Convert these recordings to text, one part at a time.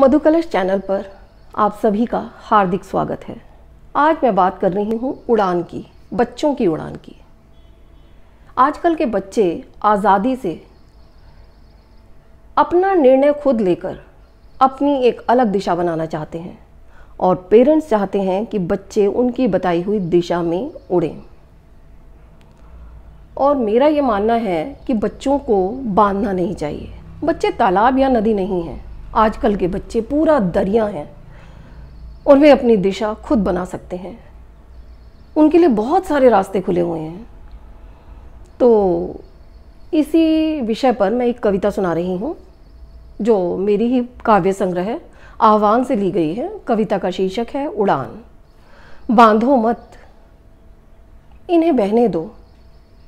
मधुकलश channel पर आप सभी का हार्दिक स्वागत है आज मैं बात कर रही हूँ उड़ान की बच्चों की उड़ान की आजकल के बच्चे आज़ादी से अपना निर्णय खुद लेकर अपनी एक अलग दिशा बनाना चाहते हैं और पेरेंट्स चाहते हैं कि बच्चे उनकी बताई हुई दिशा में उड़ें और मेरा ये मानना है कि बच्चों को बांधना नहीं चाहिए बच्चे तालाब या नदी नहीं हैं आजकल के बच्चे पूरा दरिया हैं और वे अपनी दिशा खुद बना सकते हैं उनके लिए बहुत सारे रास्ते खुले हुए हैं तो इसी विषय पर मैं एक कविता सुना रही हूँ जो मेरी ही काव्य संग्रह आह्वान से ली गई है कविता का शीर्षक है उड़ान बांधो मत इन्हें बहने दो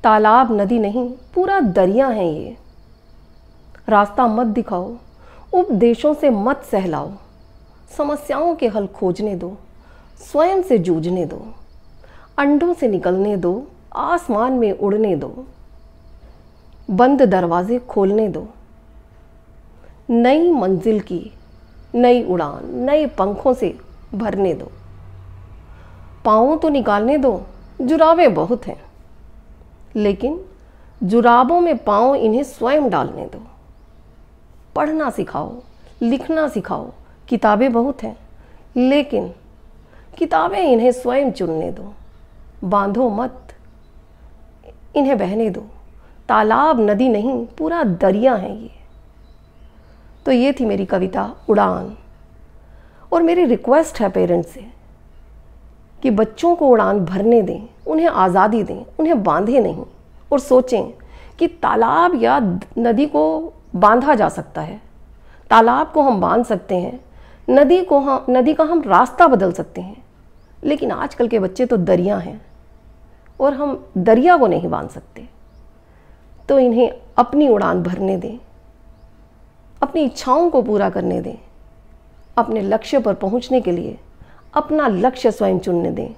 तालाब नदी नहीं पूरा दरिया है ये रास्ता मत दिखाओ उपदेशों से मत सहलाओ समस्याओं के हल खोजने दो स्वयं से जूझने दो अंडों से निकलने दो आसमान में उड़ने दो बंद दरवाजे खोलने दो नई मंजिल की नई उड़ान नए पंखों से भरने दो पाँव तो निकालने दो जुराबे बहुत हैं लेकिन जुराबों में पाँव इन्हें स्वयं डालने दो पढ़ना सिखाओ लिखना सिखाओ किताबें बहुत हैं लेकिन किताबें इन्हें स्वयं चुनने दो बांधो मत इन्हें बहने दो तालाब नदी नहीं पूरा दरिया है ये तो ये थी मेरी कविता उड़ान और मेरी रिक्वेस्ट है पेरेंट्स से कि बच्चों को उड़ान भरने दें उन्हें आज़ादी दें उन्हें बांधे नहीं और सोचें कि तालाब या नदी को बांधा जा सकता है तालाब को हम बांध सकते हैं नदी को हम नदी का हम रास्ता बदल सकते हैं लेकिन आजकल के बच्चे तो दरिया हैं और हम दरिया को नहीं बांध सकते तो इन्हें अपनी उड़ान भरने दें अपनी इच्छाओं को पूरा करने दें अपने लक्ष्य पर पहुंचने के लिए अपना लक्ष्य स्वयं चुनने दें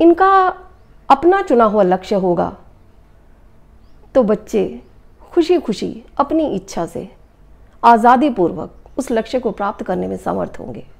इनका अपना चुना हुआ लक्ष्य होगा तो बच्चे खुशी खुशी अपनी इच्छा से आज़ादी पूर्वक उस लक्ष्य को प्राप्त करने में समर्थ होंगे